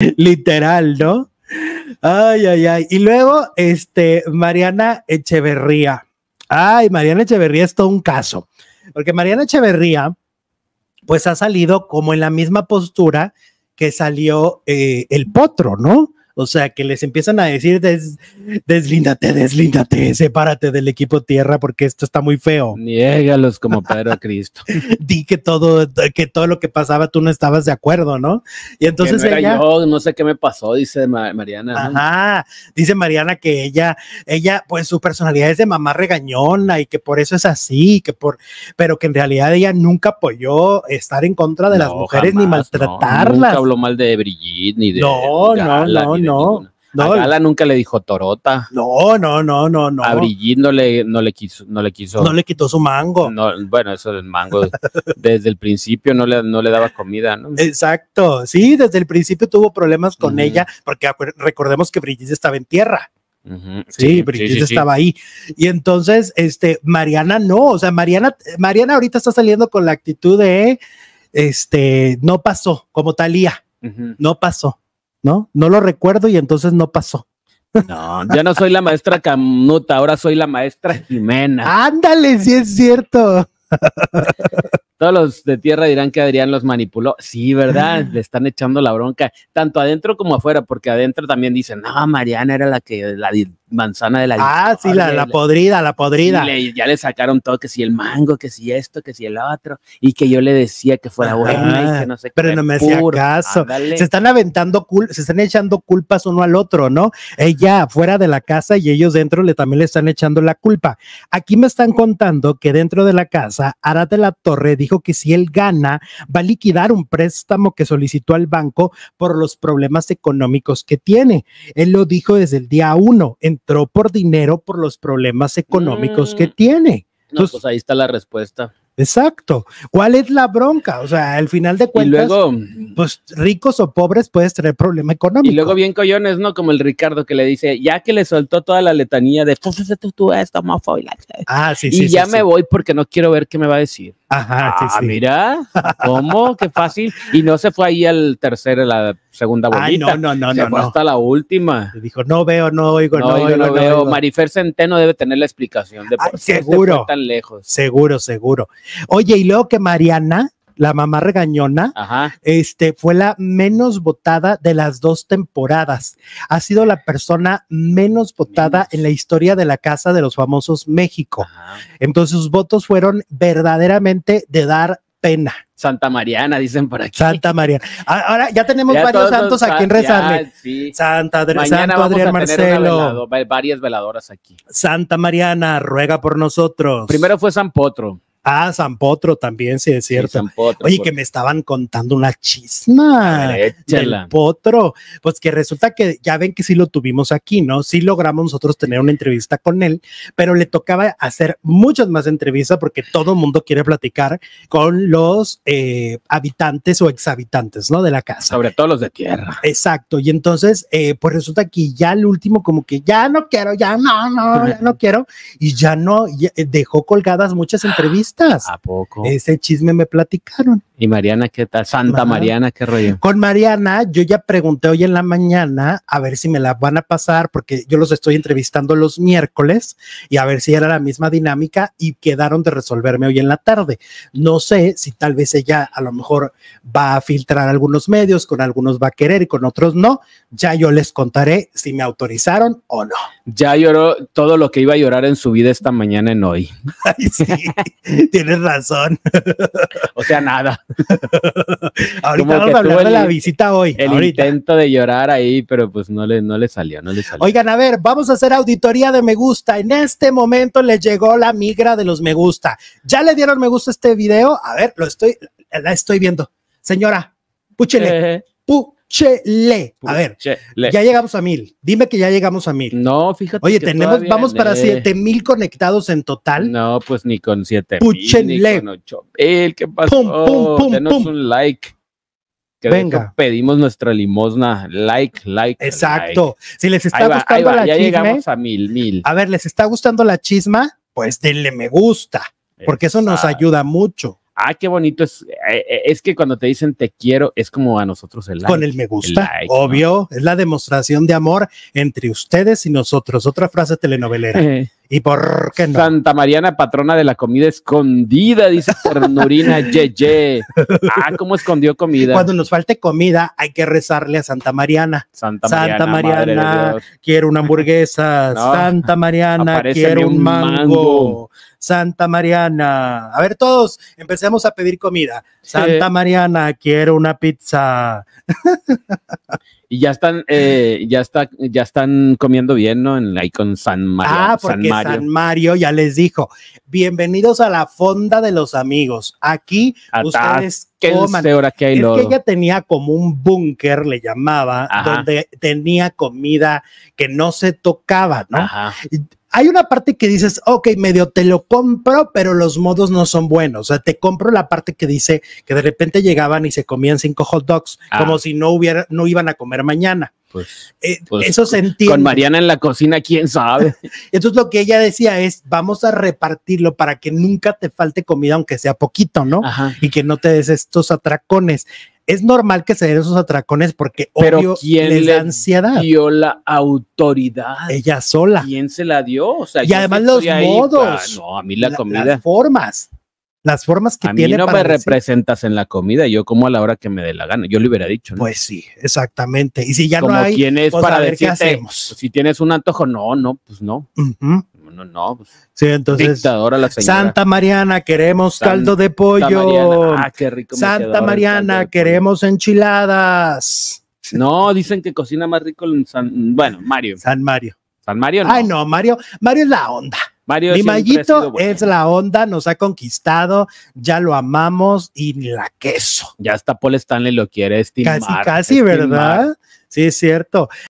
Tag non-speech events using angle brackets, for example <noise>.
<laughs> Literal, ¿no? Ay, ay, ay. Y luego, este, Mariana Echeverría. Ay, Mariana Echeverría es todo un caso. Porque Mariana Echeverría, pues ha salido como en la misma postura que salió eh, el potro, ¿no? O sea, que les empiezan a decir, deslíndate, deslíndate, sepárate del equipo tierra porque esto está muy feo. Niégalos como Pedro Cristo. <laughs> Di que todo, que todo lo que pasaba tú no estabas de acuerdo, ¿no? Y entonces no ella... no sé qué me pasó, dice Mariana. Ajá, dice Mariana que ella, ella, pues su personalidad es de mamá regañona y que por eso es así, que por, pero que en realidad ella nunca apoyó estar en contra de las mujeres ni maltratarlas. No, nunca habló mal de Brigitte ni de... No, no, no, no. No, a nunca le dijo Torota. No, no, no, no, no. A Brigitte no le, no le quiso, no le quiso. No le quitó su mango. No, bueno, eso del mango desde el principio no le, no le daba comida, ¿no? Exacto, sí, desde el principio tuvo problemas con ella, porque recordemos que Brigitte estaba en tierra. Sí, Brigitte estaba ahí. Y entonces, este, Mariana no, o sea, Mariana, Mariana ahorita está saliendo con la actitud de, este, no pasó, como Talía, no pasó. ¿no? No lo recuerdo y entonces no pasó. No, ya no soy la maestra Camuta ahora soy la maestra Jimena. Ándale, si es cierto. Todos los de tierra dirán que Adrián los manipuló. Sí, ¿verdad? Ah. Le están echando la bronca, tanto adentro como afuera, porque adentro también dicen, no, Mariana era la que la, manzana de la... Ah, sí, la, podrida, la podrida. ya le sacaron todo, que si el mango, que si esto, que si el otro, y que yo le decía que fuera bueno y que no sé Pero no me hacía caso. Se están aventando, cul se están echando culpas uno al otro, ¿no? Ella fuera de la casa y ellos dentro le también le están echando la culpa. Aquí me están contando que dentro de la casa, ara de la Torre dijo que si él gana, va a liquidar un préstamo que solicitó al banco por los problemas económicos que tiene. Él lo dijo desde el día uno. en entró por dinero por los problemas económicos que mm. tiene. Entonces, pues ahí está la respuesta. Exacto. ¿Cuál es la bronca? O sea, al final de cuentas, y luego, pues ricos o pobres puedes tener problema económico. Y luego bien collones, ¿no? Como el Ricardo que le dice, ya que le soltó toda la letanía de tú, pues, esto, y ah, sí, ya me voy porque no quiero ver qué me va a decir. Ajá, ah, sí, mira, ¿cómo? Qué fácil. Y no se fue ahí al tercero, la segunda bolita. Ay, no, no, no, se fue hasta la última. dijo, no veo, no oigo, no, no oigo, no veo. Marifer Centeno debe tener la explicación de por qué seguro, tan lejos. Seguro, seguro. Oye, y luego que Mariana la mamá regañona, este, fue la menos votada de las dos temporadas. Ha sido la persona menos votada en la historia de la Casa de los Famosos México. Entonces sus votos fueron verdaderamente de dar pena. Santa Mariana, dicen por aquí. Santa Mariana. Ahora ya tenemos varios santos aquí en rezarle. Santa Adriana Marcelo. varias veladoras aquí. Santa Mariana, ruega por nosotros. Primero fue San Potro. Ah, Potro también, sí, es cierto. Potro, Oye, que me estaban contando una chisma San Potro. Pues que resulta que ya ven que sí lo tuvimos aquí, ¿no? Sí logramos nosotros tener una entrevista con él, pero le tocaba hacer muchas más entrevistas porque todo el mundo quiere platicar con los eh, habitantes o exhabitantes, ¿no? De la casa. Sobre todo los de tierra. Exacto. Y entonces, eh, pues resulta que ya el último como que ya no quiero, ya no, no, ya no <laughs> quiero. Y ya no, eh, dejó colgadas muchas ¡Ah! entrevistas. ¿A poco? Ese chisme me platicaron. ¿Y Mariana qué tal? Santa Mariana, qué rollo. Con Mariana, yo ya pregunté hoy en la mañana a ver si me la van a pasar, porque yo los estoy entrevistando los miércoles y a ver si era la misma dinámica y quedaron de resolverme hoy en la tarde. No sé si tal vez ella a lo mejor va a filtrar algunos medios, con algunos va a querer y con otros no. Ya yo les contaré si me autorizaron o no ya lloró todo lo que iba a llorar en su vida esta mañana en hoy. <laughs> Ay, sí, <laughs> tienes razón. <laughs> o sea, nada. Ahorita vamos a hablar de la visita hoy. El intento de llorar ahí, pero pues no le, no le salió, no le salió. Oigan, a ver, vamos a hacer auditoría de me gusta. En este momento le llegó la migra de los me gusta. ¿Ya le dieron me gusta este video? A ver, lo estoy, la estoy viendo. Señora, púchele. Chele. A ver, ya llegamos a mil. Dime que ya llegamos a mil. No, fíjate. Oye, tenemos, vamos para siete mil conectados en total. No, pues ni con siete ni mil. ¿Qué pasó? Pum, pum, pum, pum. un like. Que Venga. pedimos nuestra limosna. Like, like. Exacto. Si les está gustando la chisma. ya llegamos a mil, mil. A ver, ¿les está gustando la chisma? Pues denle me gusta, porque eso nos ayuda mucho ah, qué bonito es. Eh, eh, es que cuando te dicen te quiero, es como a nosotros el like. Con el me gusta, obvio, es la demostración de amor entre ustedes y nosotros. Otra frase telenovelera. <laughs> ¿Y por qué no? Santa Mariana, patrona de la comida escondida, dice Ternurina <laughs> Yeye. Ah, cómo escondió comida. Cuando nos falte comida, hay que rezarle a Santa Mariana. Santa Mariana. Santa Mariana, quiero una hamburguesa. <laughs> Santa Mariana, quiero un mango. Santa Mariana. A ver, todos, empecemos a pedir comida. Santa Mariana, quiero una pizza. <laughs> Y ya están, eh, ya está, ya están comiendo bien, ¿no? En, ahí con San Mario. Ah, San Mario. ya les dijo, bienvenidos a la fonda de los amigos. Aquí ustedes coman. que hay es que ella tenía como un búnker, le llamaba, donde tenía comida que no se tocaba, ¿no? hay una parte que dices, ok, medio te lo compro, pero los modos no son buenos. O sea, te compro la parte que dice que de repente llegaban y se comían cinco hot dogs, ah. como si no hubiera, no iban a comer mañana. Pues, eh, pues eso se Con Mariana en la cocina, quién sabe. <laughs> Entonces lo que ella decía es, vamos a repartirlo para que nunca te falte comida, aunque sea poquito, ¿no? Y que no te des estos atracones es normal que se den esos atracones porque Pero obvio ¿quién les ansiedad. dio la autoridad? Ella sola. ¿Quién se la dio? y además los modos. no, a mí la, comida. Las formas. Las formas que tiene. no me representas en la comida, yo como a la hora que me dé la gana. Yo le hubiera dicho. Pues sí, exactamente. Y si ya no hay. Quién es pues, para decirte, qué hacemos. Si tienes un antojo, no, no, pues no no, no. Pues, sí, entonces. Santa Mariana, queremos caldo de pollo. Ah, qué rico. Santa Mariana, queremos enchiladas. No, dicen que cocina más rico en San. Bueno, Mario. San Mario. San Mario no. Ay, no, Mario. Mario es la onda. Mario Mi es la onda, nos ha conquistado, ya lo amamos y la queso. Ya hasta Paul Stanley lo quiere estimar. Casi, casi, ¿verdad? Sí, es cierto.